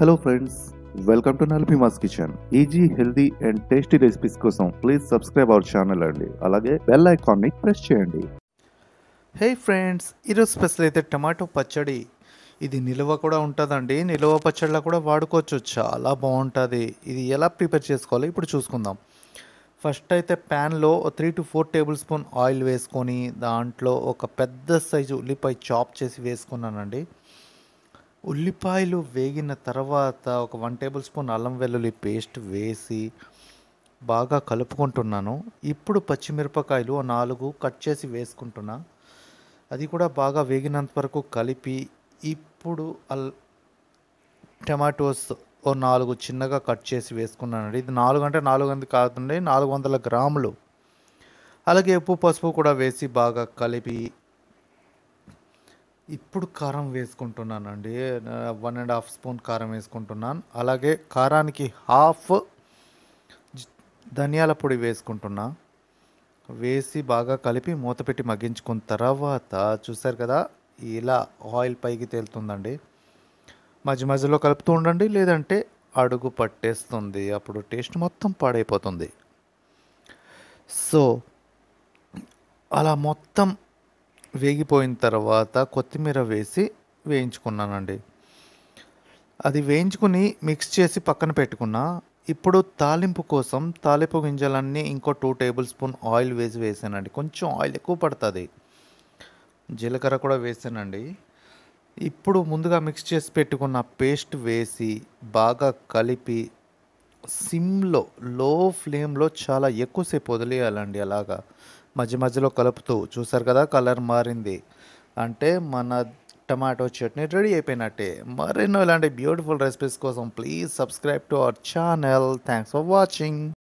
hello friends welcome to నల్పిమాస్ kitchen easy healthy and tasty recipes కోసం please subscribe our channel అండి అలాగే బెల్ ఐకాన్ని ప్రెస్ చేయండి హే ఫ్రెండ్స్ ఈరోజు స్పెషల్ అయితే టమాటో పచ్చడి ఇది నిల్వ కూడా ఉంటుందండి నిల్వ పచ్చడిలో కూడా వాడుకోవచ్చు చాలా బాగుంటుంది ఇది ఎలా ప్రిపేర్ చేసుకోవాలో ఇప్పుడు చూసుకుందాం ఫస్ట్ అయితే ప్యాన్లో three to four tablespoon oil వేసుకొని దాంట్లో ఒక పెద్ద సైజు ఉల్లిపాయ చాప్ చేసి వేసుకున్నానండి ఉల్లిపాయలు వేగిన తర్వాత ఒక వన్ టేబుల్ స్పూన్ అల్లం వెల్లుల్లి పేస్ట్ వేసి బాగా కలుపుకుంటున్నాను ఇప్పుడు పచ్చిమిరపకాయలు నాలుగు కట్ చేసి వేసుకుంటున్నా అది కూడా బాగా వేగినంత వరకు కలిపి ఇప్పుడు అల్ టమాటోస్ ఓ నాలుగు చిన్నగా కట్ చేసి వేసుకున్నానండి ఇది నాలుగు అంటే నాలుగు వందలు కాదండి నాలుగు వందల గ్రాములు అలాగే ఉప్పు పసుపు కూడా వేసి బాగా కలిపి ఇప్పుడు కారం వేసుకుంటున్నానండి వన్ అండ్ హాఫ్ స్పూన్ కారం వేసుకుంటున్నాను అలాగే కారానికి హాఫ్ ధనియాల పొడి వేసుకుంటున్నా వేసి బాగా కలిపి మూత పెట్టి మగ్గించుకున్న తర్వాత చూసారు కదా ఇలా ఆయిల్ పైకి తేలుతుందండి మధ్య మధ్యలో కలుపుతూ ఉండండి లేదంటే అడుగు పట్టేస్తుంది అప్పుడు టేస్ట్ మొత్తం పాడైపోతుంది సో అలా మొత్తం వేగిపోయిన తర్వాత కొత్తిమీర వేసి వేయించుకున్నానండి అది వేయించుకుని మిక్స్ చేసి పక్కన పెట్టుకున్నా ఇప్పుడు తాలింపు కోసం తాలింపు గింజలన్నీ ఇంకో టూ టేబుల్ స్పూన్ ఆయిల్ వేసి వేసానండి కొంచెం ఆయిల్ ఎక్కువ పడుతుంది జీలకర్ర కూడా వేసానండి ఇప్పుడు ముందుగా మిక్స్ చేసి పెట్టుకున్న పేస్ట్ వేసి బాగా కలిపి సిమ్లో లో ఫ్లేమ్లో చాలా ఎక్కువసేపు వదిలేయాలండి అలాగా మధ్య మధ్యలో కలుపుతూ చూసారు కదా కలర్ మారింది అంటే మన టమాటో చట్నీ రెడీ అయిపోయినట్టే మరెన్నో ఇలాంటి బ్యూటిఫుల్ రెసిపీస్ కోసం please subscribe to our channel thanks for watching